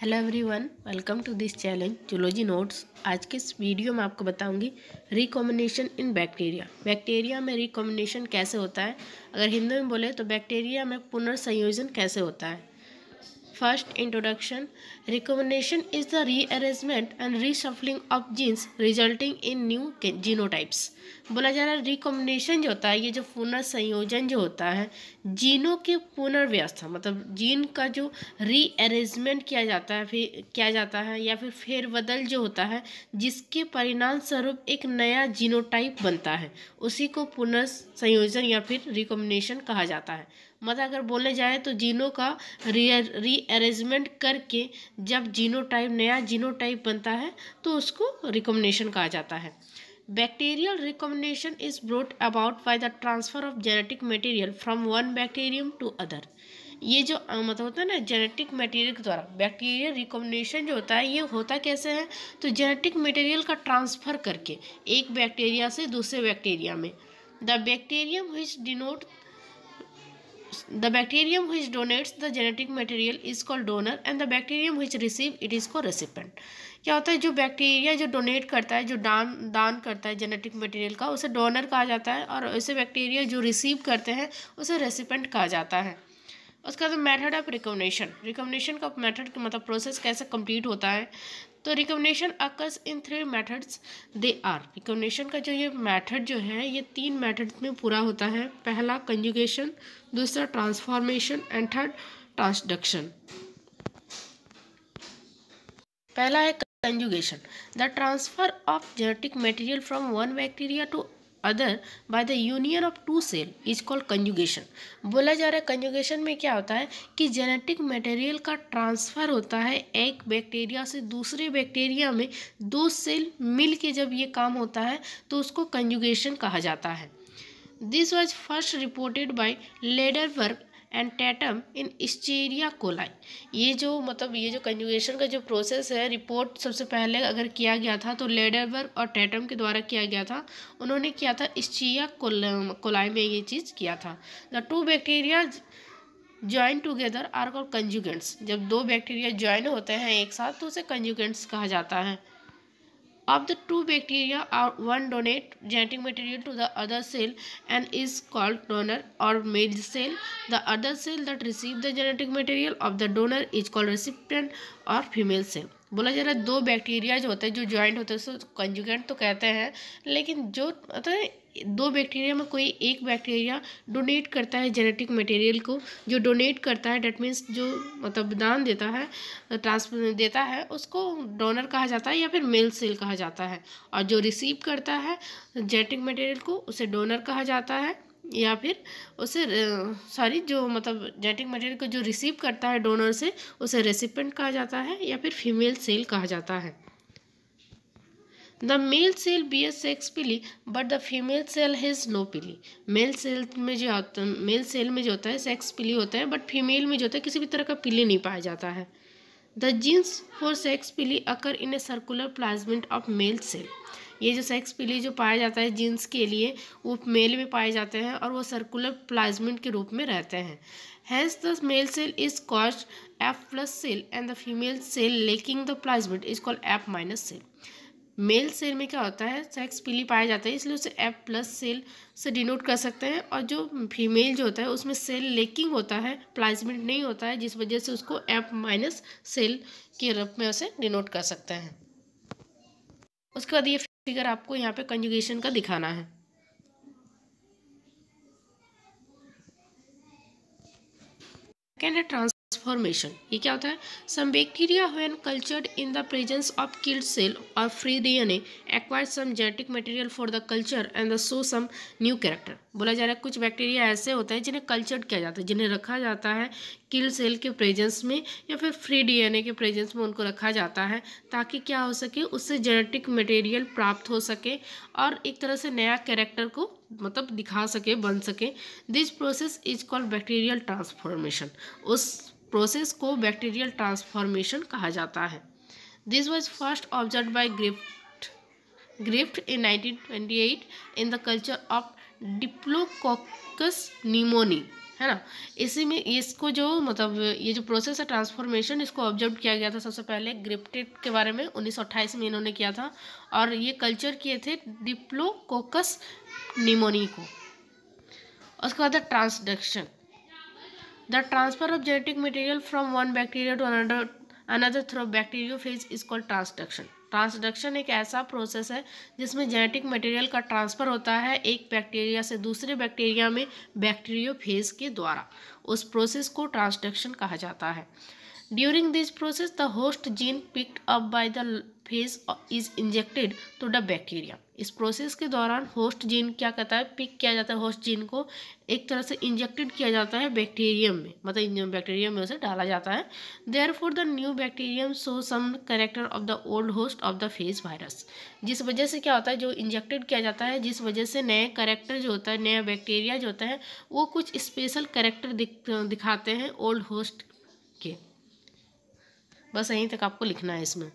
Hello everyone welcome to this challenge zoology notes आज के इस वीडियो में आपको बताऊंगी रिकॉम्बिनेशन इन बैक्टीरिया बैक्टीरिया में रिकॉम्बिनेशन कैसे होता है अगर हिंदी में बोले तो बैक्टीरिया में पुनर्संयोजन कैसे होता है first introduction Recombination is the rearrangement and reshuffling of genes resulting in new genotypes. बोला जा रहा है रिकॉम्बिनेशन जो होता है ये जो पुनर्संयोजन जो होता है जीनों के पुनर्व्यवस्था मतलब जीन का जो रीअरेंजमेंट किया जाता है फिर किया जाता है या फिर फेरबदल जो होता है जिसके परिणाम स्वरूप एक नया जीनोटाइप बनता है उसी को पुनर्संयोजन या फिर रिकॉम्बिनेशन कहा जाता है मतलब अगर बोले जाए तो जीनों का रीअरेंजमेंट करके जब जीनो टाइप नया जीनो टाइप बनता है तो उसको रिकॉम्बिनेशन कहा जाता है bacterial recombination is brought about by the transfer of genetic material from one bacterium to other ये जो मतलब होता है ना जेनेटिक मटेरियल के द्वारा बैक्टीरियल रिकॉम्बिनेशन जो होता है ये होता कैसे है तो जेनेटिक मटेरियल का ट्रांसफ़र करके एक बैक्टीरिया से दूसरे बैक्टीरिया में the bacterium which denote the bacterium which donates the genetic material is called donor and the bacterium which receive it is call recipient क्या होता है जो बैक्टीरिया जो डोनेट करता है जो दान दान करता है जेनेटिक मटेरियल का उसे डोनर कहा जाता है और उसे बैक्टीरिया जो रिसीव करते हैं उसे रेसिपेंट कहा जाता है उसका बाद मेथड ऑफ रिकम्बनेशन रिकम्बनेशन का मेथड मतलब प्रोसेस कैसे कंप्लीट होता है तो recombination occurs in three methods they are recombination का जो ये मेथड जो है ये तीन मेथड्स में पूरा होता है पहला कंजुगेशन दूसरा ट्रांसफॉर्मेशन एंड थर्ड ट्रांसडक्शन पहला है conjugation the transfer of genetic material from one bacteria to other by the union of two cell is called conjugation बोला जा रहा है कंजुगेशन में क्या होता है कि जेनेटिक मटेरियल का ट्रांसफ़र होता है एक बैक्टीरिया से दूसरे बैक्टीरिया में दो सेल मिल के जब ये काम होता है तो उसको कंजुगेशन कहा जाता है this was first reported by Lederberg and Tatum in Escherichia coli ये जो मतलब ये जो कंजुगेशन का जो प्रोसेस है रिपोर्ट सबसे पहले अगर किया गया था तो लेडरबर्ग और टैटम के द्वारा किया गया था उन्होंने किया था स्टीरिया कोलाई में ये चीज़ किया था the two bacteria join together are call conjugants जब दो बैक्टीरिया ज्वाइन होते हैं एक साथ तो उसे कंजुगेंट्स कहा जाता है of the two bacteria are one donate genetic material to the other cell and is called donor or male cell. The other cell that receives the genetic material of the donor is called recipient or female cell. बोला जा रहा है दो bacteria जो होते हैं जो joint होते हैं उसको कंजुगेंट तो कहते हैं लेकिन जो मतलब दो बैक्टीरिया में कोई एक बैक्टीरिया डोनेट करता है जेनेटिक मटेरियल को जो डोनेट करता है डेट मीन्स जो मतलब दान देता है ट्रांस देता है उसको डोनर कहा जाता है या फिर मेल सेल कहा जाता है और जो रिसीव करता है जेनेटिक मटेरियल को उसे डोनर कहा जाता है या फिर उसे सॉरी जो मतलब जेनेटिक मटेरियल को जो रिसीव करता है डोनर से उसे रेसिपेंट कहा जाता है या फिर फीमेल सेल कहा जाता है the male cell B S sex pili but the female cell has no pili male cell में जो होता मेल सेल में जो होता है सेक्स पिली होता है बट फीमेल में जो होता है किसी भी तरह का पिली नहीं पाया जाता है the jeans for sex pili occur in a circular plasmid of male cell ये जो सेक्स पिली जो पाया जाता है जीन्स के लिए वो मेल में पाए जाते हैं और वो सर्कुलर प्लाजमेंट के रूप में रहते हैं hence the male cell is called F plus cell and the female cell lacking the plasmid is called F minus cell male cell में क्या होता है सेक्स पीली पाया जाता है इसलिए उसे एफ प्लस सेल से डिनोट कर सकते हैं और जो फीमेल जो होता है उसमें सेल लेकिंग होता है प्लाजमेंट नहीं होता है जिस वजह से उसको एफ माइनस सेल के रूप में उसे डिनोट कर सकते हैं उसके बाद ये फिगर आपको यहाँ पे कंजुगेशन का दिखाना है सेकेंड है ट्रांस फॉर्मेशन ये क्या होता है some bacteria when cultured in the presence of killed cell और free D N acquire some genetic material for the culture and the so some new character बोला जा रहा है कुछ बैक्टीरिया ऐसे होते हैं जिन्हें कल्चर्ड किया जाता है जिन्हें रखा जाता है किल सेल के प्रेजेंस में या फिर फ्री डीएनए के प्रेजेंस में उनको रखा जाता है ताकि क्या हो सके उससे जेनेटिक मटेरियल प्राप्त हो सके और एक तरह से नया कैरेक्टर को मतलब दिखा सके बन सके this process is called bacterial transformation उस प्रोसेस को बैक्टीरियल ट्रांसफॉर्मेशन कहा जाता है this was first observed by Griffith Griffith in eight in the culture of Diplococcus pneumoniae है ना इसी में इसको जो मतलब ये जो प्रोसेस है ट्रांसफॉर्मेशन इसको ऑब्जर्व किया गया था सबसे पहले ग्रिप्टेड के बारे में 1928 में इन्होंने किया था और ये कल्चर किए थे डिप्लोकोकस निमोनी को उसके बाद transduction The transfer of genetic material from one bacteria to another another through phage is called transduction transduction एक ऐसा प्रोसेस है जिसमें जेनेटिक मटेरियल का ट्रांसफ़र होता है एक बैक्टीरिया से दूसरे बैक्टीरिया में बैक्टीरियो फेज के द्वारा उस प्रोसेस को ट्रांसडक्शन कहा जाता है During this process, the host gene picked up by the phage is injected to the bacteria इस प्रोसेस के दौरान होस्ट जीन क्या कहता है पिक किया जाता है होस्ट जीन को एक तरह से इंजेक्टेड किया जाता है बैक्टीरियम में मतलब बैक्टीरियम में उसे डाला जाता है therefore the new bacterium so some character of the old host of the phage virus जिस वजह से क्या होता है जो इंजेक्टेड किया जाता है जिस वजह से नए करेक्टर जो होता है नया बैक्टीरिया जो होता है वो कुछ स्पेशल करेक्टर दिख, दिखाते हैं ओल्ड होस्ट के बस यहीं तक आपको लिखना है इसमें